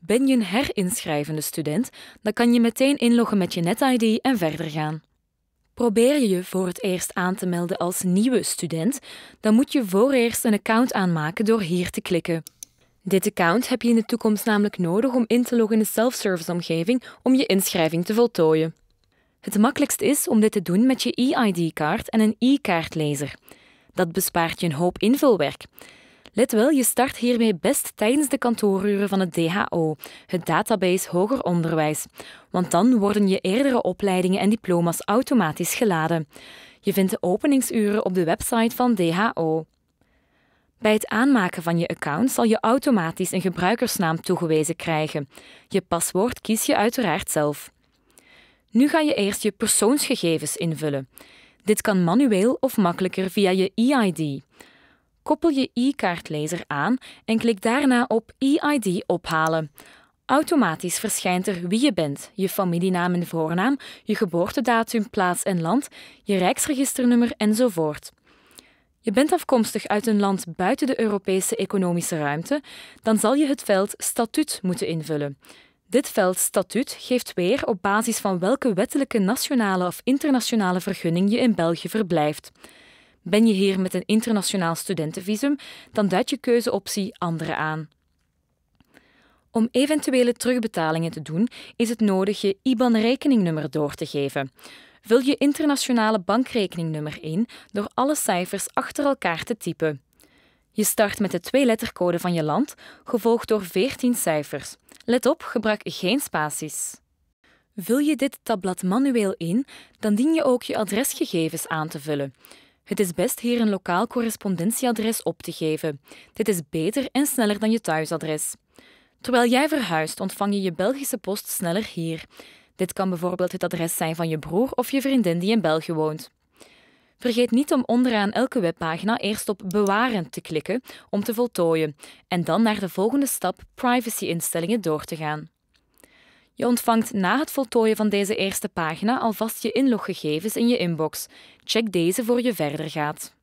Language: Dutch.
Ben je een herinschrijvende student, dan kan je meteen inloggen met je NetID en verder gaan. Probeer je je voor het eerst aan te melden als nieuwe student, dan moet je voor eerst een account aanmaken door hier te klikken. Dit account heb je in de toekomst namelijk nodig om in te loggen in de self-service omgeving om je inschrijving te voltooien. Het makkelijkst is om dit te doen met je e-ID-kaart en een e-kaartlezer. Dat bespaart je een hoop invulwerk. Let wel, je start hiermee best tijdens de kantooruren van het DHO, het Database Hoger Onderwijs, want dan worden je eerdere opleidingen en diploma's automatisch geladen. Je vindt de openingsuren op de website van DHO. Bij het aanmaken van je account zal je automatisch een gebruikersnaam toegewezen krijgen. Je paswoord kies je uiteraard zelf. Nu ga je eerst je persoonsgegevens invullen. Dit kan manueel of makkelijker via je EID koppel je e-kaartlezer aan en klik daarna op e-ID ophalen. Automatisch verschijnt er wie je bent, je familienaam en voornaam, je geboortedatum, plaats en land, je rijksregisternummer enzovoort. Je bent afkomstig uit een land buiten de Europese economische ruimte, dan zal je het veld statuut moeten invullen. Dit veld statuut geeft weer op basis van welke wettelijke nationale of internationale vergunning je in België verblijft. Ben je hier met een internationaal studentenvisum, dan duid je keuzeoptie andere aan. Om eventuele terugbetalingen te doen, is het nodig je IBAN-rekeningnummer door te geven. Vul je internationale bankrekeningnummer in door alle cijfers achter elkaar te typen. Je start met de tweelettercode van je land, gevolgd door 14 cijfers. Let op, gebruik geen spaties. Vul je dit tabblad manueel in, dan dien je ook je adresgegevens aan te vullen. Het is best hier een lokaal correspondentieadres op te geven. Dit is beter en sneller dan je thuisadres. Terwijl jij verhuist, ontvang je je Belgische post sneller hier. Dit kan bijvoorbeeld het adres zijn van je broer of je vriendin die in België woont. Vergeet niet om onderaan elke webpagina eerst op Bewaren te klikken om te voltooien en dan naar de volgende stap privacy-instellingen door te gaan. Je ontvangt na het voltooien van deze eerste pagina alvast je inloggegevens in je inbox. Check deze voor je verder gaat.